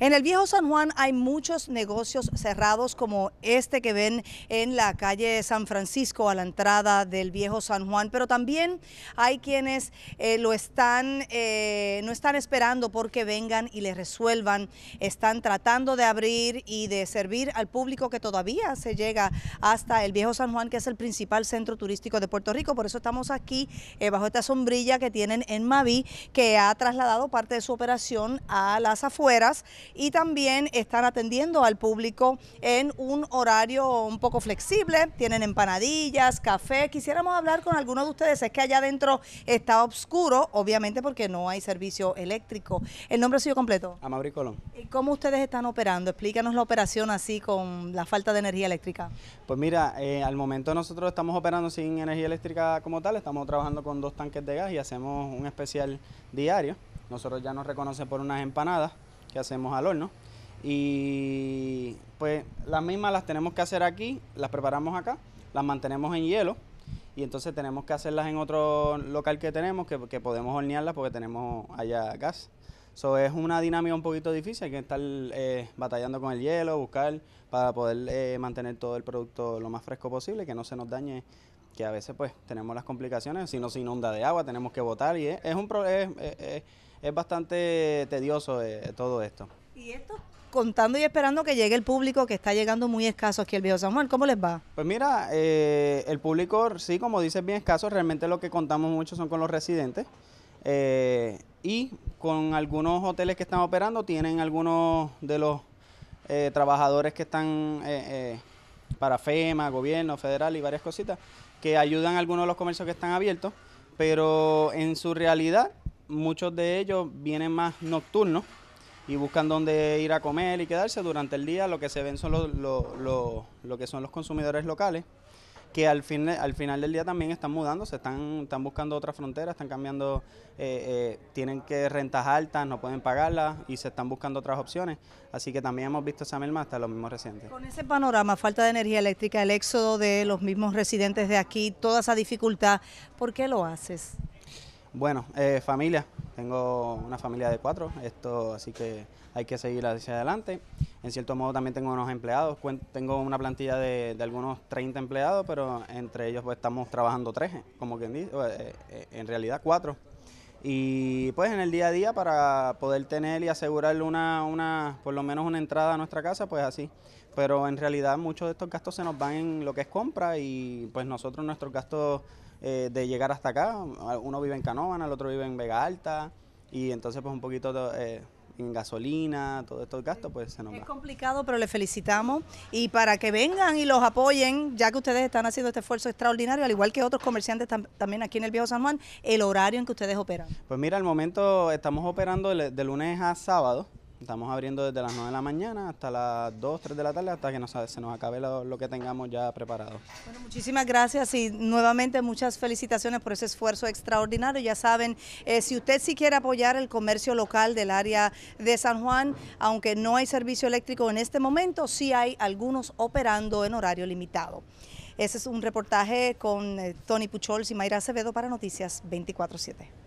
En el viejo San Juan hay muchos negocios cerrados como este que ven en la calle San Francisco a la entrada del viejo San Juan, pero también hay quienes eh, lo están, eh, no están esperando porque vengan y les resuelvan, están tratando de abrir y de servir al público que todavía se llega hasta el viejo San Juan, que es el principal centro turístico de Puerto Rico, por eso estamos aquí eh, bajo esta sombrilla que tienen en Mavi, que ha trasladado parte de su operación a las afueras y también están atendiendo al público en un horario un poco flexible. Tienen empanadillas, café. Quisiéramos hablar con alguno de ustedes. Es que allá adentro está oscuro, obviamente porque no hay servicio eléctrico. ¿El nombre suyo completo? Amabricolón. Colón. ¿Y cómo ustedes están operando? Explícanos la operación así con la falta de energía eléctrica. Pues mira, eh, al momento nosotros estamos operando sin energía eléctrica como tal. Estamos trabajando con dos tanques de gas y hacemos un especial diario. Nosotros ya nos reconocen por unas empanadas que hacemos al horno. Y pues las mismas las tenemos que hacer aquí, las preparamos acá, las mantenemos en hielo y entonces tenemos que hacerlas en otro local que tenemos que, que podemos hornearlas porque tenemos allá gas. eso es una dinámica un poquito difícil, hay que estar eh, batallando con el hielo, buscar para poder eh, mantener todo el producto lo más fresco posible, que no se nos dañe, que a veces pues tenemos las complicaciones, si no se inunda de agua, tenemos que botar y es, un problema es bastante tedioso eh, todo esto. ¿Y esto? Contando y esperando que llegue el público que está llegando muy escaso aquí el Viejo San Juan, ¿cómo les va? Pues mira, eh, el público, sí, como dices, bien escaso, realmente lo que contamos mucho son con los residentes. Eh, y con algunos hoteles que están operando, tienen algunos de los trabajadores que están para FEMA, gobierno federal y varias cositas, que ayudan a algunos de los comercios que están abiertos, pero en su realidad muchos de ellos vienen más nocturnos y buscan dónde ir a comer y quedarse durante el día. Lo que se ven son los, que son los consumidores locales, que al, fin, al final del día también están mudándose, están, están buscando otras fronteras, están cambiando, eh, eh, tienen que rentas altas, no pueden pagarlas y se están buscando otras opciones. Así que también hemos visto esa merma hasta lo mismos reciente. Con ese panorama, falta de energía eléctrica, el éxodo de los mismos residentes de aquí, toda esa dificultad, ¿por qué lo haces? Bueno, eh, familia, tengo una familia de cuatro, esto, así que hay que seguir hacia adelante. En cierto modo también tengo unos empleados, tengo una plantilla de, algunos 30 empleados, pero entre ellos pues, estamos trabajando tres, como quien dice, eh, eh, en realidad cuatro, y pues en el día a día para poder tener y asegurarle una, una, por lo menos una entrada a nuestra casa, pues así. Pero en realidad muchos de estos gastos se nos van en lo que es compra y pues nosotros nuestros gastos eh, de llegar hasta acá, uno vive en Canóvana, el otro vive en Vega Alta y entonces pues un poquito... Eh, en gasolina, todo estos gastos, pues se nos va. Es complicado, pero le felicitamos. Y para que vengan y los apoyen, ya que ustedes están haciendo este esfuerzo extraordinario, al igual que otros comerciantes también aquí en el Viejo San Juan, el horario en que ustedes operan. Pues mira, al momento estamos operando de lunes a sábado. Estamos abriendo desde las 9 de la mañana hasta las 2, 3 de la tarde, hasta que se nos acabe lo, que tengamos ya preparado. Bueno, muchísimas gracias y nuevamente muchas felicitaciones por ese esfuerzo extraordinario. Ya saben, eh, si usted sí quiere apoyar el comercio local del área de San Juan, aunque no hay servicio eléctrico en este momento, sí hay algunos operando en horario limitado. Ese es un reportaje con eh, Tony Puchols y Mayra Acevedo para Noticias 24-7.